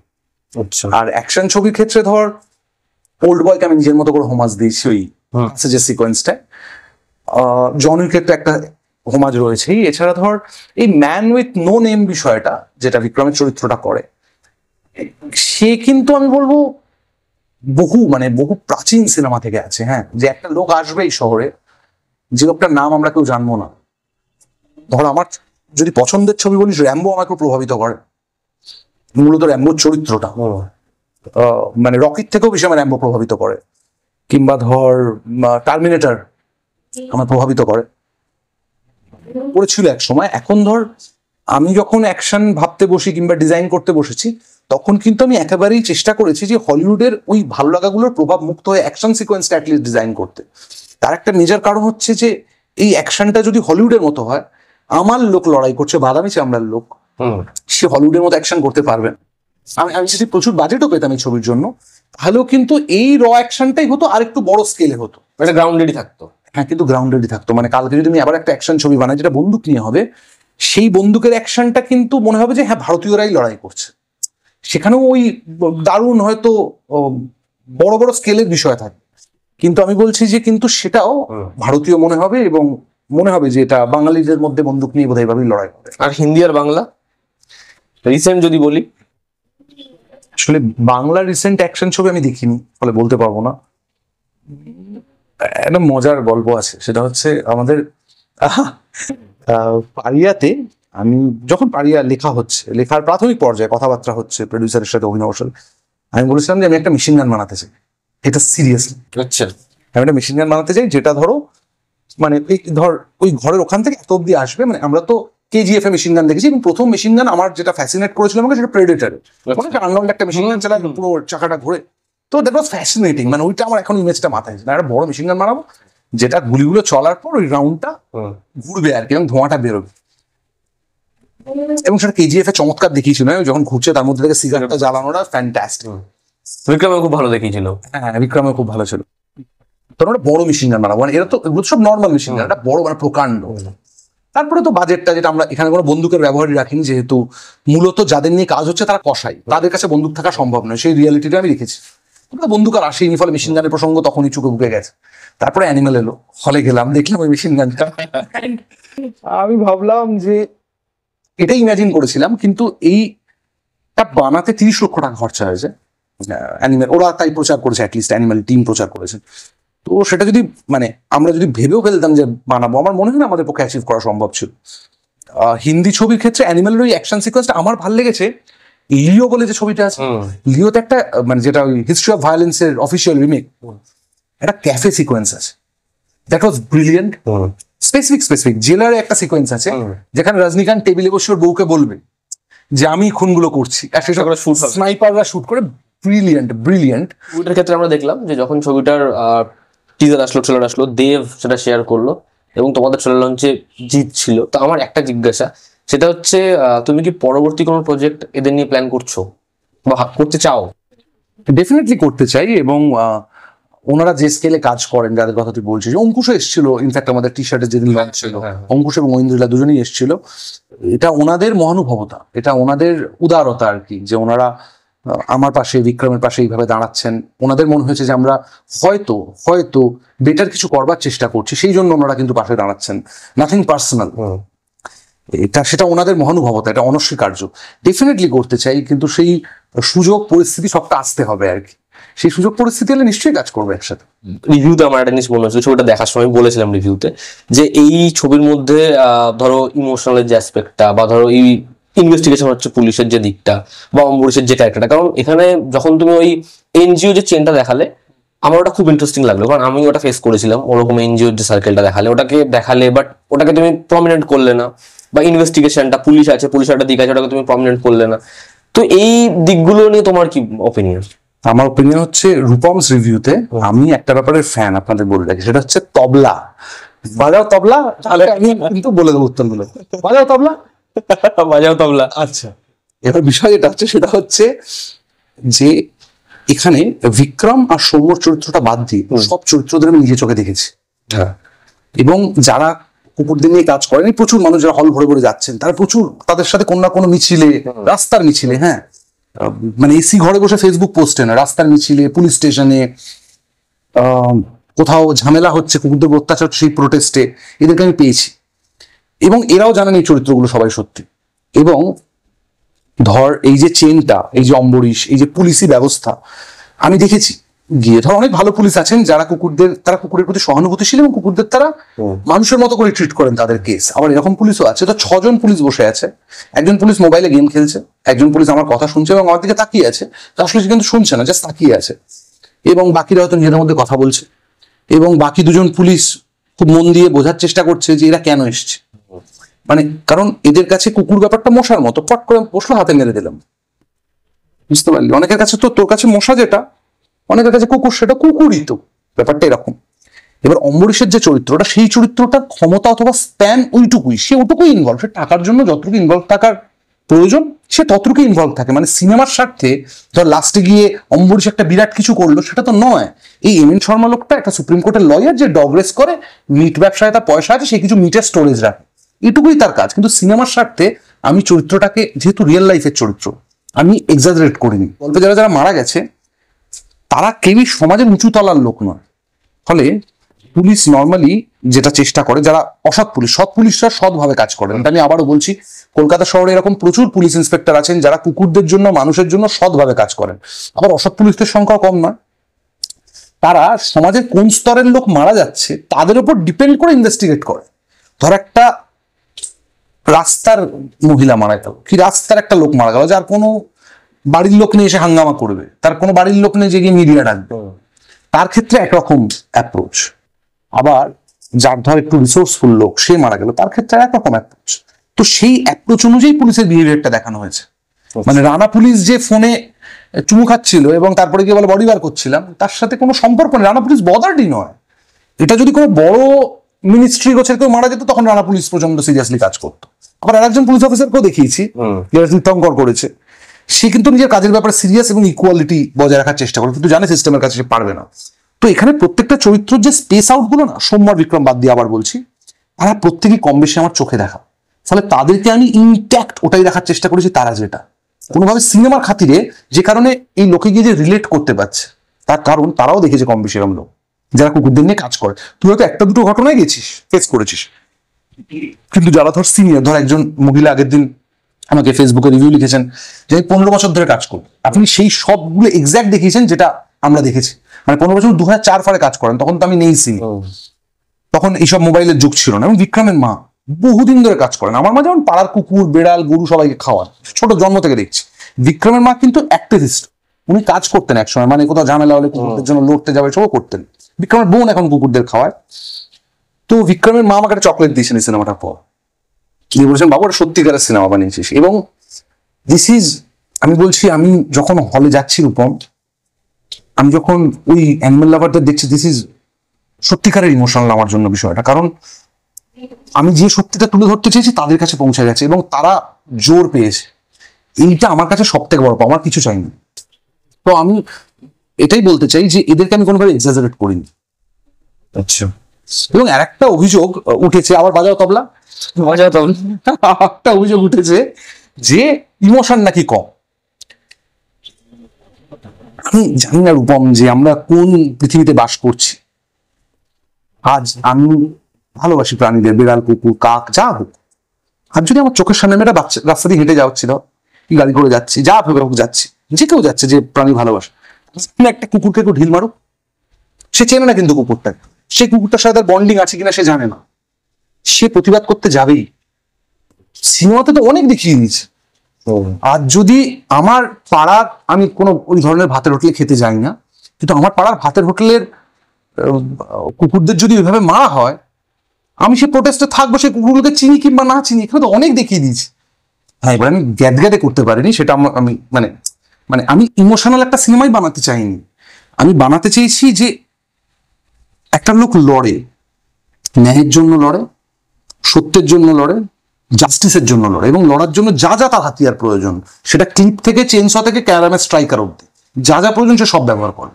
আচ্ছা। আর অ্যাকশন ছবির ক্ষেত্রে ধর ওল্ড বয়কে আমি নিজের মতো করে হোমাজ দিয়েছি ওই যে সিকোয়েন্সটায় জনের ক্ষেত্রে একটা হোমাজ রয়েছেই এছাড়া ধর এই ম্যান উইথ নো নেম বিষয়টা যেটা বিক্রমের চরিত্রটা করে সে কিন্তু আমি বলবো বহু মানে বহু প্রাচীন সিনেমা থেকে আছে হ্যাঁ যে একটা লোক আসবে এই শহরে যে লোকটার নাম আমরা কেউ জানবো না ধর আমার যদি পছন্দের ছবি বলিস র্যাম্বো আমাকে প্রভাবিত করে মূলত র্যাম্বোর চরিত্রটা মানে রকির থেকেও বেশি আমার র্যাম্বো প্রভাবিত করে কিংবা ধর টার্মিনেটার আমার প্রভাবিত করে করেছিল এক সময় এখন ধর আমি যখন অ্যাকশন ভাবতে বসি কিংবা ডিজাইন করতে বসেছি তখন কিন্তু আমি একেবারেই চেষ্টা করেছি যে হলিউডের ওই ভালো লাগাগুলোর প্রভাব মুক্ত হয়ে অ্যাকশন সিকোয়েন্সটা অ্যাটলিস্ট ডিজাইন করতে তার একটা মেজার কারণ হচ্ছে যে এই অ্যাকশনটা যদি হলিউডের মতো হয় আমার লোক লড়াই করছে বাদামি চামড়ার লোক সে হলিউডের মতো অ্যাকশন করতে পারবে আমি আমি সেটি প্রচুর বাজেটও পেতাম এই ছবির জন্য তাহলেও কিন্তু এই র অ্যাকশনটাই হতো আর একটু বড় স্কেলে হতো এটা গ্রাউন্ডেডই থাকতো হ্যাঁ কিন্তু গ্রাউন্ডেডই থাকতো মানে কালকে যদি আমি আবার একটা অ্যাকশন ছবি বানাই যেটা বন্দুক নিয়ে হবে সেই বন্দুকের অ্যাকশনটা কিন্তু মনে হবে যে হ্যাঁ ভারতীয়রাই লড়াই করছে সেখানেও ওই দারুণ হয়তো বড় বড় স্কেলের বিষয় থাকে কিন্তু আমি বলছি যে কিন্তু সেটাও ভারতীয় মনে হবে এবং মনে হবে যে এটা বাঙালিদের মধ্যে বন্দুক নিয়ে বোধহয় হয় লড়াই করে আর হিন্দি আর বাংলা রিসেন্ট যদি বলি আসলে বাংলা রিসেন্ট অ্যাকশন ছবি আমি দেখিনি ফলে বলতে পারবো না একটা মজার গল্প আছে সেটা হচ্ছে আমাদের পারিয়াতে আমি যখন পারিয়া লেখা হচ্ছে লেখার প্রাথমিক পর্যায়ে কথাবার্তা হচ্ছে প্রডিউসারের সাথে অভিনয় অবসর আমি বলেছিলাম যে আমি একটা মেশিন গান বানাতে চাই এটা সিরিয়াসলি আচ্ছা আমি একটা মেশিন গান বানাতে চাই যেটা ধরো মানে ওই ধর ওই ঘরের ওখান থেকে এত অব্দি আসবে মানে আমরা তো কেজিএফ এ মেশিন গান দেখেছি এবং প্রথম মেশিন গান আমার যেটা ফ্যাসিনেট করেছিল আমাকে সেটা প্রেডেটারের মানে আর্নল্ড একটা মেশিন গান চালায় পুরো চাকাটা ঘুরে তো দ্যাট ওয়াজ ফ্যাসিনেটিং মানে ওইটা আমার এখন ইমেজটা মাথায় আছে একটা বড় মেশিন গান মারাবো যেটা গুলিগুলো চলার পর ওই রাউন্ডটা ঘুরবে আর কি এবং ধোঁয়াটা বেরোবে এবং সেটা কেজিএফ এ চমৎকার দেখিয়েছিল হ্যাঁ, যখন ঘুরছে তার মধ্যে থেকে সিগারেটটা জ্বালানোটা ফ্যান্টাস্টিক বিক্রমে খুব ভালো দেখিয়েছিল হ্যাঁ বিক্রমে খুব ভালো ছিল তখন একটা বড় মেশিন গান বানাবো মানে এরা তো এগুলো সব নর্মাল মেশিন গান একটা বড় মানে প্রকাণ্ড তারপরে তো বাজেটটা যেটা আমরা এখানে কোনো বন্দুকের ব্যবহারই রাখিনি যেহেতু মূলত যাদের নিয়ে কাজ হচ্ছে তারা কষাই তাদের কাছে বন্দুক থাকা সম্ভব নয় সেই রিয়ালিটিটা আমি রেখেছি কিন্তু বন্দুক আর আসেনি ফলে মেশিন গানের প্রসঙ্গ তখনই চুকে বুকে গেছে তারপরে অ্যানিমেল এলো হলে গেলাম দেখলাম ওই মেশিন গানটা আমি ভাবলাম যে এটা ইমাজিন করেছিলাম কিন্তু এইটা বানাতে তিরিশ লক্ষ টাকা খরচা হয়েছে অ্যানিমেল ওরা তাই প্রচার করেছে অ্যাটলিস্ট অ্যানিমেল টিম প্রচার করেছে তো সেটা যদি মানে আমরা যদি ভেবেও ফেলতাম যে বানাবো আমার মনে হয় না আমাদের পক্ষে অ্যাচিভ করা সম্ভব ছিল হিন্দি ছবির ক্ষেত্রে অ্যানিমেলের ওই অ্যাকশন সিকোয়েন্সটা আমার ভাল লেগেছে লিও বলে যে ছবিটা আছে লিওতে একটা মানে যেটা ওই হিস্ট্রি অফ ভায়োলেন্স এর অফিসিয়াল রিমেক একটা ক্যাফে সিকোয়েন্স আছে that was brilliant specific specific জেলার একটা সিকোয়েন্স আছে যেখানে রজনীকান্ত টেবিলে বসে ওর বউকে বলবে যে আমি খুনগুলো করছি স্নাইপাররা শুট করে ব্রিলিয়েন্ট ব্রিলিয়েন্ট ওইটার ক্ষেত্রে আমরা দেখলাম যে যখন ছবিটার টিজার আসলো ট্রেলার আসলো দেব সেটা শেয়ার করলো এবং তোমাদের ট্রেলার লঞ্চে জিত ছিল তো আমার একটা জিজ্ঞাসা সেটা হচ্ছে তুমি কি পরবর্তী কোনো প্রজেক্ট এদের নিয়ে প্ল্যান করছো বা করতে চাও ডেফিনেটলি করতে চাই এবং ওনারা যে স্কেলে কাজ করেন যাদের কথা তুই বলছিস অঙ্কুশও এসেছিল ইনফ্যাক্ট আমাদের টি শার্টের যেদিন লঞ্চ ছিল হ্যাঁ, হ্যাঁ। অঙ্কুশ এবং ঐন্দ্রিলা দুজনেই এসেছিল এটা ওনাদের মহানুভবতা এটা ওনাদের উদারতা আর কি যে ওনারা আমার পাশে বিক্রমের পাশে এইভাবে দাঁড়াচ্ছেন ওনাদের মনে হয়েছে যে আমরা হয়তো হয়তো বেটার কিছু করবার চেষ্টা করছি সেই জন্য ওনারা কিন্তু পাশে দাঁড়াচ্ছেন নাথিং পার্সোনাল এটা সেটা ওনাদের মহানুভবতা এটা অনস্বীকার্য ডেফিনেটলি করতে চাই কিন্তু সেই সুযোগ পরিস্থিতি সবটা আসতে হবে আর কি সেই সুযোগ পরিস্থিতি হলে নিশ্চয়ই কাজ করবে একসাথে রিভিউতে আমার একটা জিনিস মনে হচ্ছে ছবিটা দেখার সময় বলেছিলাম রিভিউতে যে এই ছবির মধ্যে ধরো ইমোশনাল যে অ্যাসপেক্টটা বা ধরো এই ইনভেস্টিগেশন হচ্ছে পুলিশের যে দিকটা বা অম্বুরিশের যে ক্যারেক্টারটা কারণ এখানে যখন তুমি ওই এনজিও যে চেনটা দেখালে আমার ওটা খুব ইন্টারেস্টিং লাগলো কারণ আমি ওটা ফেস করেছিলাম ওরকম এনজিওর যে সার্কেলটা দেখালে ওটাকে দেখালে বাট ওটাকে তুমি প্রমিনেন্ট করলে না বা ইনভেস্টিগেশনটা পুলিশ আছে পুলিশ একটা দিক আছে ওটাকে তুমি প্রমিনেন্ট করলে না তো এই দিকগুলো নিয়ে তোমার কি অপিনিয়ন আমার ওপিনিয়ন হচ্ছে রূপমস রিভিউতে আমি একটা ব্যাপারের ফ্যান আপনাদের বলে রাখি সেটা হচ্ছে তবলা বাজাও তবলা তাহলে আমি কিন্তু বলে দেবো বলে বাজাও তবলা বাজাও তবলা আচ্ছা এবার বিষয় যেটা হচ্ছে সেটা হচ্ছে যে এখানে বিক্রম আর সৌম্য চরিত্রটা বাদ দিয়ে সব চরিত্রদের আমি নিজে চোখে দেখেছি হ্যাঁ। এবং যারা কুকুরদের নিয়ে কাজ করেন প্রচুর মানুষ যারা হল ভরে ভরে যাচ্ছেন তারা প্রচুর তাদের সাথে কোনো না কোনো মিছিলে রাস্তার মিছিলে হ্যাঁ মানে এসি ঘরে বসে ফেসবুক পোস্টে না রাস্তার মিছিলে পুলিশ স্টেশনে কোথাও ঝামেলা হচ্ছে কুকুরদের অত্যাচার সেই প্রোটেস্টে এদেরকে আমি পেয়েছি এবং এরাও জানেন এই চরিত্রগুলো সবাই সত্যি এবং ধর এই যে চেনটা এই যে অম্বরীশ এই যে পুলিশি ব্যবস্থা আমি দেখেছি গিয়ে ধর অনেক ভালো পুলিশ আছেন যারা কুকুরদের তারা কুকুরের প্রতি সহানুভূতিশীল এবং কুকুরদের তারা মানুষের মতো করে ট্রিট করেন তাদের কেস আবার এরকম পুলিশও আছে তো ছজন পুলিশ বসে আছে একজন পুলিশ মোবাইলে গেম খেলছে একজন পুলিশ আমার কথা শুনছে এবং আমার দিকে তাকিয়ে আছে আসলে সে কিন্তু শুনছে না জাস্ট তাকিয়ে আছে এবং বাকিরা হয়তো নিজেদের মধ্যে কথা বলছে এবং বাকি দুজন পুলিশ খুব মন দিয়ে বোঝার চেষ্টা করছে যে এরা কেন এসছে মানে কারণ এদের কাছে কুকুর ব্যাপারটা মশার মতো ফট করে বসলো হাতে মেরে দিলাম বুঝতে পারলি অনেকের কাছে তো তোর কাছে মশা যেটা অনেকের কাছে কুকুর সেটা কুকুরই তো ব্যাপারটা এরকম এবার অম্বরীশের যে চরিত্রটা সেই চরিত্রটা ক্ষমতা অথবা স্প্যান ওইটুকুই সে ওটুকুই ইনভলভ সে টাকার জন্য যতটুকু ইনভলভ থাকার প্রয়োজন সে ততটুকু ইনভলভ থাকে মানে সিনেমার স্বার্থে ধর লাস্টে গিয়ে অম্বরীশ একটা বিরাট কিছু করলো সেটা তো নয় এই এম এন শর্মা লোকটা একটা সুপ্রিম কোর্টের লয়ার যে ডগরেস করে মিট ব্যবসায় তার পয়সা আছে সে কিছু মিটের স্টোরেজ রাখে এটুকুই তার কাজ কিন্তু সিনেমার স্বার্থে আমি চরিত্রটাকে যেহেতু রিয়েল লাইফের চরিত্র আমি এক্সাজারেট করিনি গল্পে যারা যারা মারা গেছে তারা কেউই সমাজের উঁচু তলার লোক নয় ফলে পুলিশ নর্মালি যেটা চেষ্টা করে যারা অসৎ পুলিশ সৎ পুলিশরা সৎভাবে কাজ করে এটা আমি আবারও বলছি কলকাতা শহরে এরকম প্রচুর পুলিশ ইন্সপেক্টর আছেন যারা কুকুরদের জন্য মানুষের জন্য সৎভাবে কাজ করেন আবার অসৎ পুলিশদের সংখ্যা কম নয় তারা সমাজের কোন স্তরের লোক মারা যাচ্ছে তাদের উপর ডিপেন্ড করে ইনভেস্টিগেট করে ধর একটা রাস্তার মহিলা মারা গেল কি রাস্তার একটা লোক মারা গেল যার কোনো বাড়ির লোক নিয়ে এসে হাঙ্গামা করবে তার কোনো বাড়ির লোক নিয়ে যে গিয়ে মিডিয়া ডাকবে তার ক্ষেত্রে একরকম অ্যাপ্রোচ আবার যার ধর একটু রিসোর্সফুল লোক সে মারা গেল তার ক্ষেত্রে একরকম অ্যাপ্রোচ তো সেই অ্যাপ্রোচ অনুযায়ী পুলিশের বিহেভিয়ারটা দেখানো হয়েছে আচ্ছা। মানে রানা পুলিশ যে ফোনে চুমু খাচ্ছিল এবং তারপরে গিয়ে বলে বডি বার করছিলাম তার সাথে কোনো সম্পর্ক নেই রানা পুলিশ বদারটি নয় এটা যদি কোনো বড় মিনিস্ট্রি গোছের কেউ মারা যেত তখন রানা পুলিশ প্রচন্ড সিরিয়াসলি কাজ করতো আবার আর একজন পুলিশ অফিসারকেও দেখিয়েছি তীর্থঙ্কর করেছে সে কিন্তু নিজের কাজের ব্যাপারে সিরিয়াস এবং ইকুয়ালিটি বজায় রাখার চেষ্টা করে কিন্তু জানে সিস্টেমের কাছে সে পারবে না তো এখানে প্রত্যেকটা চরিত্রের যে স্পেস আউটগুলো না সোমবার বিক্রম বাদ দিয়ে আবার বলছি তারা প্রত্যেকেই কম বেশি আমার চোখে দেখা ফলে তাদেরকে আমি ইনট্যাক্ট ওটাই দেখার চেষ্টা করেছি তারা যেটা কোনোভাবে সিনেমার খাতিরে যে কারণে এই লোকে গিয়ে যে রিলেট করতে পারছে তার কারণ তারাও দেখেছে কম বেশি এরকম লোক যারা কুকুরদের নিয়ে কাজ করে তুই হয়তো একটা দুটো ঘটনায় গেছিস ফেস করেছিস কিন্তু যারা ধর সিনিয়র ধর একজন মহিলা আগের দিন আমাকে ফেসবুকে রিভিউ লিখেছেন যে পনেরো বছর ধরে কাজ করুন আপনি সেই সবগুলো এক্স্যাক্ট দেখিয়েছেন যেটা আমরা দেখেছি মানে পনেরো বছর দু হাজার চার ফারে কাজ করেন তখন তো আমি নেই সিনি তখন এইসব মোবাইলের যুগ ছিল না এবং বিক্রমের মা বহুদিন ধরে কাজ করেন আমার মা যেমন পাড়ার কুকুর বেড়াল গরু সবাইকে খাওয়ান ছোট জন্ম থেকে দেখছি বিক্রমের মা কিন্তু অ্যাক্টিভিস্ট উনি কাজ করতেন একসময় মানে কোথাও ঝামেলা হলে কুকুরদের জন্য লড়তে যাবে সবও করতেন বিক্রমের বোন এখন কুকুরদের খাওয়ায় তো বিক্রমের মা আমাকে চকলেট দিয়েছেন এই সিনেমাটার পর তিনি বলেছেন বাবা সত্যিকারের সিনেমা বানিয়েছিস এবং দিস ইজ আমি বলছি আমি যখন হলে যাচ্ছি রূপম আমি যখন ওই অ্যানিমেল লাভারদের দেখছি দিস ইজ সত্যিকারের ইমোশনাল আমার জন্য বিষয়টা কারণ আমি যে সত্যিটা তুলে ধরতে চেয়েছি তাদের কাছে পৌঁছে গেছে এবং তারা জোর পেয়েছে এইটা আমার কাছে সব থেকে বড় আমার কিছু চাইনি তো আমি এটাই বলতে চাই যে এদেরকে আমি কোনোভাবে এক্সাজারেট করিনি আচ্ছা এবং আর একটা অভিযোগ উঠেছে আবার বাজাও তবলা বাজাও তবলা একটা অভিযোগ উঠেছে যে ইমোশন নাকি কম আমি জানি না রূপম যে আমরা কোন পৃথিবীতে বাস করছি আজ আমি ভালোবাসি প্রাণীদের বিড়াল কুকুর কাক যা হোক আর যদি আমার চোখের সামনে একটা বাচ্চা রাস্তা দিয়ে হেঁটে যাচ্ছিল গাড়ি করে যাচ্ছি যা ভেবে হোক যাচ্ছি যে কেউ যাচ্ছে যে প্রাণী ভালোবাসে একটা কুকুরকে একটু ঢিল মারুক সে চেনে না কিন্তু কুকুরটাকে সে কুকুরটার সাথে তার বন্ডিং আছে কিনা সে জানে না সে প্রতিবাদ করতে যাবেই সিনেমাতে তো অনেক দেখিয়ে দিয়েছে আর যদি আমার পাড়ার আমি কোনো ওই ধরনের ভাতের হোটেলে খেতে যাই না কিন্তু আমার পাড়ার ভাতের হোটেলের কুকুরদের যদি ওইভাবে মারা হয় আমি সে প্রোটেস্টে থাকবো সে কুকুরগুলোকে চিনি কিংবা না চিনি এখানে তো অনেক দেখিয়ে দিয়েছি হ্যাঁ এবার আমি গ্যাদ গ্যাদে করতে পারিনি সেটা আমি মানে মানে আমি ইমোশনাল একটা সিনেমাই বানাতে চাইনি আমি বানাতে চেয়েছি যে একটা লোক লড়ে ন্যায়ের জন্য লড়ে সত্যের জন্য লড়ে জাস্টিসের জন্য লড়ে এবং লড়ার জন্য যা যা তার হাতিয়ার প্রয়োজন সেটা ক্লিপ থেকে চেঞ্জ থেকে ক্যারামের স্ট্রাইকার অব্দি যা যা প্রয়োজন সে সব ব্যবহার করে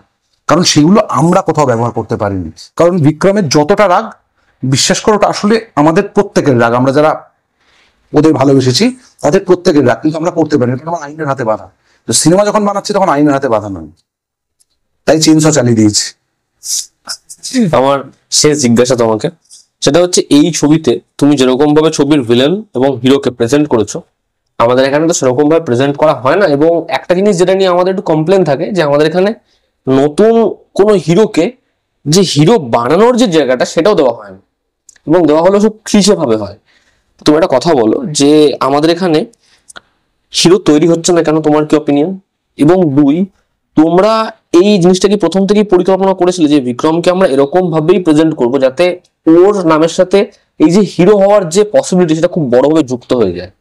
কারণ সেগুলো আমরা কোথাও ব্যবহার করতে পারিনি কারণ বিক্রমের যতটা রাগ বিশ্বাস করো ওটা আসলে আমাদের প্রত্যেকের রাগ আমরা যারা ওদের ভালোবেসেছি তাদের প্রত্যেকের রাগ কিন্তু আমরা করতে পারিনি কারণ আইনের হাতে বাধা তো সিনেমা যখন বানাচ্ছি তখন আইনের হাতে বাধা নয় তাই চেঞ্জ চালিয়ে দিয়েছি আমার শেষ জিজ্ঞাসা তোমাকে সেটা হচ্ছে এই ছবিতে তুমি যেরকম ভাবে ছবির ভিলেন এবং হিরোকে প্রেজেন্ট করেছো আমাদের এখানে তো সেরকম ভাবে প্রেজেন্ট করা হয় না এবং একটা জিনিস যেটা নিয়ে আমাদের একটু কমপ্লেন থাকে যে আমাদের এখানে নতুন কোনো হিরোকে যে হিরো বানানোর যে জায়গাটা সেটাও দেওয়া হয় না এবং দেওয়া হলো সব ক্লিশে ভাবে হয় তুমি একটা কথা বলো যে আমাদের এখানে হিরো তৈরি হচ্ছে না কেন তোমার কি অপিনিয়ন এবং দুই তোমরা এই জিনিসটা কি প্রথম থেকেই পরিকল্পনা করেছিলে যে বিক্রমকে আমরা এরকম ভাবেই প্রেজেন্ট করব যাতে ওর নামের সাথে এই যে হিরো হওয়ার যে পসিবিলিটি সেটা খুব বড়ভাবে যুক্ত হয়ে যায়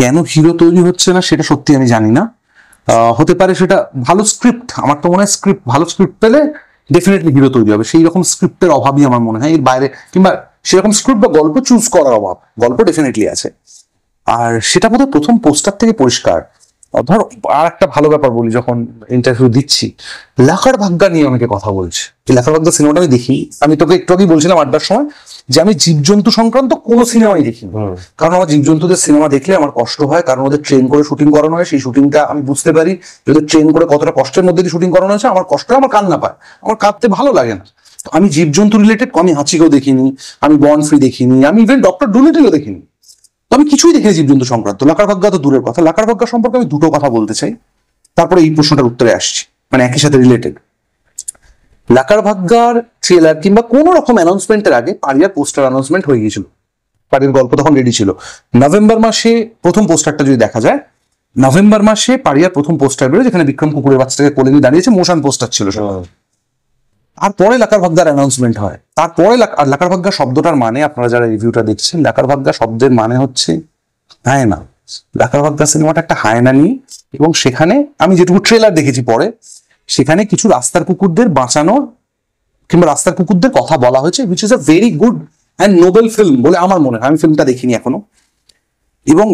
কেন হিরো তৈরি হচ্ছে না সেটা সত্যি আমি জানি না হতে পারে সেটা ভালো স্ক্রিপ্ট আমার তো মনে হয় স্ক্রিপ্ট ভালো স্ক্রিপ্ট পেলে ডেফিনেটলি হিরো তৈরি হবে সেই রকম স্ক্রিপ্টের অভাবই আমার মনে হয় এর বাইরে কিংবা সেরকম স্ক্রিপ্ট বা গল্প চুজ করার অভাব গল্প ডেফিনেটলি আছে আর সেটা বোধহয় প্রথম পোস্টার থেকে পরিষ্কার ধর আর একটা ভালো ব্যাপার বলি যখন ইন্টারভিউ দিচ্ছি লেখার ভাগ্যা নিয়ে অনেকে কথা বলছে লেখার ভাগ্য সিনেমাটা আমি দেখি আমি তোকে একটু আগে বলছিলাম আড্ডার সময় যে আমি জীবজন্তু সংক্রান্ত কোনো সিনেমাই দেখি কারণ আমার জীবজন্তুদের সিনেমা দেখলে আমার কষ্ট হয় কারণ ওদের ট্রেন করে শুটিং করানো হয় সেই শুটিংটা আমি বুঝতে পারি যদি ট্রেন করে কতটা কষ্টের মধ্যে দিয়ে শুটিং করানো হয়েছে আমার কষ্ট আমার কান্না পায় আমার কাঁদতে ভালো লাগে না আমি জীবজন্তু রিলেটেড আমি হাঁচিকেও দেখিনি আমি বনফ্রি দেখিনি আমি ইভেন ডক্টর ডুলিটিও দেখিনি আমি কিছুই দেখিনি জীবজন্তু সংক্রান্ত লাকার ভাগ্যা তো দূরের কথা লাকার ভাগ্যা সম্পর্কে আমি দুটো কথা বলতে চাই তারপরে এই প্রশ্নটার উত্তরে আসছি মানে একই সাথে রিলেটেড লাকার ভাগ্যার ট্রেলার কিংবা কোনো রকম অ্যানাউন্সমেন্টের আগে পারিয়ার পোস্টার অ্যানাউন্সমেন্ট হয়ে গিয়েছিল পারির গল্প তখন রেডি ছিল নভেম্বর মাসে প্রথম পোস্টারটা যদি দেখা যায় নভেম্বর মাসে পারিয়ার প্রথম পোস্টার বেরো যেখানে বিক্রম কুকুরের বাচ্চাটাকে কোলে নিয়ে দাঁড়িয়েছে মোশান পোস্টার ছিল তারপরে লাকার ভাগ্যার অ্যানাউন্সমেন্ট হয় তারপরে লাকার ভাগ্যা শব্দটার মানে আপনারা যারা রিভিউটা দেখছেন লাকার ভাগ্যা শব্দের মানে হচ্ছে হায়না লাকার ভাগ্যা সিনেমাটা একটা হায়না নিয়ে এবং সেখানে আমি যেটুকু ট্রেলার দেখেছি পরে সেখানে কিছু রাস্তার কুকুরদের বাঁচানোর কিংবা রাস্তার কুকুরদের কথা বলা হয়েছে which is a very good and noble film বলে আমার মনে হয় আমি ফিল্মটা দেখিনি এখনো এবং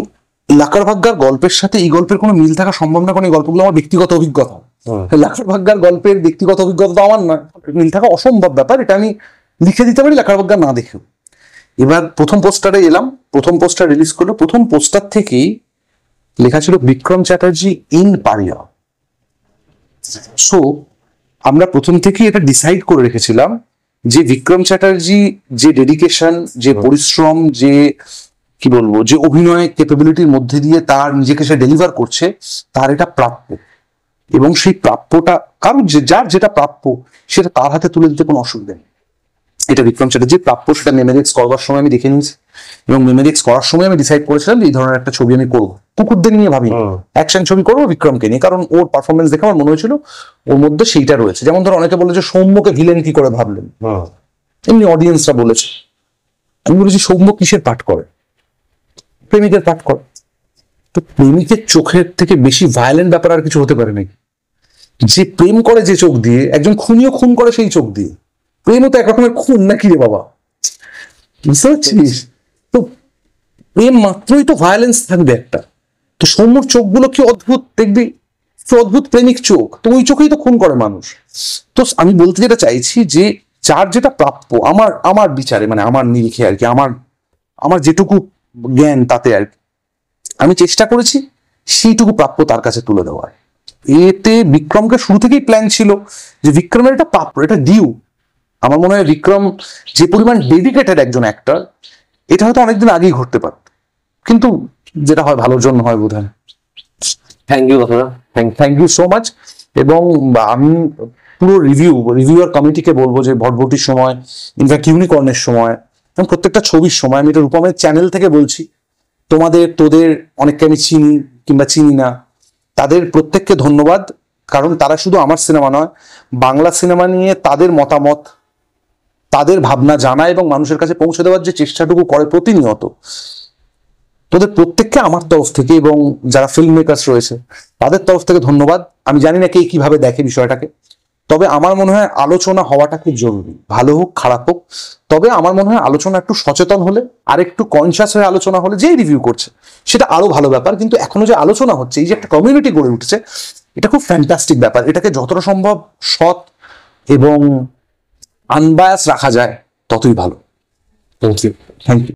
লাকার ভাগ্যার গল্পের সাথে এই গল্পের কোনো মিল থাকা সম্ভব না কোনো এই গল্পগুলো আমার ব্যক্তিগত অভিজ্ঞতা হ্যাঁ। লেখার ভাগ্যার গল্পের ব্যক্তিগত অভিজ্ঞতা তো আমার না মিল থাকা অসম্ভব ব্যাপার এটা আমি লিখে দিতে পারি লেখার ভাগ্যা না দেখেও এবার প্রথম পোস্টারে এলাম প্রথম পোস্টার রিলিজ করলো প্রথম পোস্টার থেকেই লেখা ছিল Vikram Chatterjee in Pariah so আমরা প্রথম থেকেই এটা ডিসাইড করে রেখেছিলাম যে বিক্রম চ্যাটার্জি যে ডেডিকেশন যে পরিশ্রম যে কি বলবো যে অভিনয় ক্যাপাবিলিটির মধ্যে দিয়ে তার নিজেকে সে ডেলিভার করছে তার এটা প্রাপ্য এবং সেই প্রাপ্যটা কারণ যে যার যেটা প্রাপ্য সেটা তার হাতে তুলে দিতে কোনো অসুবিধা নেই এটা বিক্রম চ্যাটার্জি প্রাপ্য সেটা মেমোরিক্স করবার সময় আমি দেখে নিয়েছি এবং মেমোরিক্স করার সময় আমি ডিসাইড করেছিলাম যে এই ধরনের একটা ছবি আমি করবো কুকুরদের নিয়ে ভাবি অ্যাকশন ছবি করবো বিক্রমকে নিয়ে কারণ ওর পারফরমেন্স দেখে আমার মনে হয়েছিল ওর মধ্যে সেইটা রয়েছে যেমন ধর অনেকে বলেছে সৌম্যকে ভিলেন কি করে ভাবলেন এমনি অডিয়েন্সরা বলেছে আমি বলেছি সৌম্য কিসের পাঠ করে প্রেমিকের পাঠ করে তো প্রেমিকের চোখের থেকে বেশি ভায়োলেন্ট ব্যাপার আর কিছু হতে পারে নাকি যে প্রেম করে যে চোখ দিয়ে একজন খুনিও খুন করে সেই চোখ দিয়ে প্রেমও তো একরকমের খুন নাকি রে বাবা বুঝতে পারছিস তো প্রেম মাত্রই তো ভায়োলেন্স থাকবে একটা তো সৌম্যর চোখগুলো কি অদ্ভুত দেখবি অদ্ভুত প্রেমিক চোখ তো ওই চোখেই তো খুন করে মানুষ তো আমি বলতে যেটা চাইছি যে যার যেটা প্রাপ্য আমার আমার বিচারে মানে আমার নিরিখে আর কি আমার আমার যেটুকু জ্ঞান তাতে আর কি আমি চেষ্টা করেছি সেইটুকু প্রাপ্য তার কাছে তুলে দেওয়ার এতে বিক্রমকে শুরু থেকেই প্ল্যান ছিল যে বিক্রমের এটা পাপ এটা ডিউ আমার মনে হয় বিক্রম যে পরিমাণ ডেডিকেটেড একজন অ্যাক্টর এটা হয়তো অনেকদিন আগেই ঘটতে পারত কিন্তু যেটা হয় ভালোর জন্য হয় বোধ হয় thank you thank thank you so much এবং আমি পুরো রিভিউ রিভিউয়ার কমিটিকে বলবো যে ভটভটির সময় ইনফ্যাক্ট ইউনিকর্নের সময় এবং প্রত্যেকটা ছবির সময় আমি এটা রূপমের চ্যানেল থেকে বলছি তোমাদের তোদের অনেককে আমি চিনি কিংবা চিনি না তাদের প্রত্যেককে ধন্যবাদ কারণ তারা শুধু আমার সিনেমা নয় বাংলা সিনেমা নিয়ে তাদের মতামত তাদের ভাবনা জানা এবং মানুষের কাছে পৌঁছে দেওয়ার যে চেষ্টাটুকু করে প্রতিনিয়ত তোদের প্রত্যেককে আমার তরফ থেকে এবং যারা ফিল্ম মেকার্স রয়েছে তাদের তরফ থেকে ধন্যবাদ আমি জানি না কে কিভাবে দেখে বিষয়টাকে তবে আমার মনে হয় আলোচনা হওয়াটা খুব জরুরি ভালো হোক খারাপ হোক তবে আমার মনে হয় আলোচনা একটু সচেতন হলে আর একটু কনসিয়াস হয়ে আলোচনা হলে যেই রিভিউ করছে সেটা আরো ভালো ব্যাপার কিন্তু এখনো যে আলোচনা হচ্ছে এই যে একটা কমিউনিটি গড়ে উঠছে এটা খুব ফ্যান্টাস্টিক ব্যাপার এটাকে যতটা সম্ভব সৎ এবং আনবায়াস রাখা যায় ততই ভালো থ্যাংক ইউ থ্যাংক ইউ